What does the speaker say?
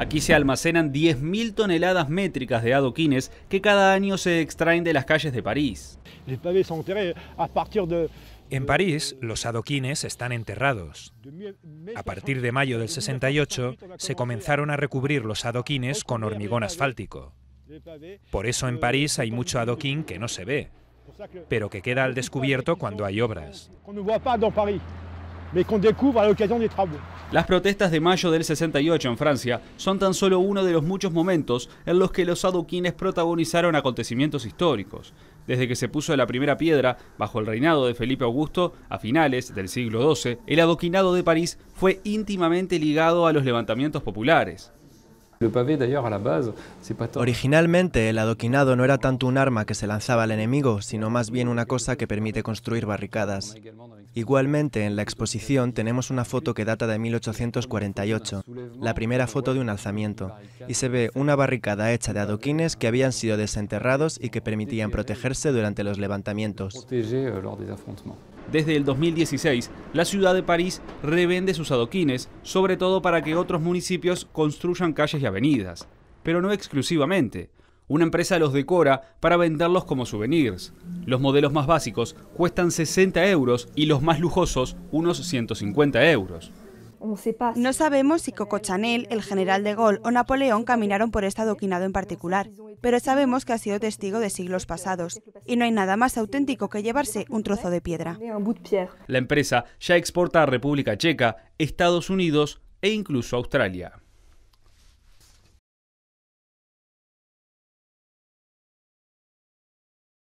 Aquí se almacenan 10.000 toneladas métricas de adoquines que cada año se extraen de las calles de París. En París, los adoquines están enterrados. A partir de mayo del 68, se comenzaron a recubrir los adoquines con hormigón asfáltico. Por eso en París hay mucho adoquín que no se ve, pero que queda al descubierto cuando hay obras. Las protestas de mayo del 68 en Francia son tan solo uno de los muchos momentos en los que los adoquines protagonizaron acontecimientos históricos. Desde que se puso la primera piedra, bajo el reinado de Felipe Augusto, a finales del siglo XII, el adoquinado de París fue íntimamente ligado a los levantamientos populares. Originalmente, el adoquinado no era tanto un arma que se lanzaba al enemigo, sino más bien una cosa que permite construir barricadas. Igualmente, en la exposición tenemos una foto que data de 1848, la primera foto de un alzamiento, y se ve una barricada hecha de adoquines que habían sido desenterrados y que permitían protegerse durante los levantamientos. Euh, desde el 2016, la ciudad de París revende sus adoquines, sobre todo para que otros municipios construyan calles y avenidas. Pero no exclusivamente. Una empresa los decora para venderlos como souvenirs. Los modelos más básicos cuestan 60 euros y los más lujosos unos 150 euros. No sabemos si Coco Chanel, el general de Gaulle o Napoleón caminaron por este adoquinado en particular, pero sabemos que ha sido testigo de siglos pasados, y no hay nada más auténtico que llevarse un trozo de piedra. La empresa ya exporta a República Checa, Estados Unidos e incluso Australia.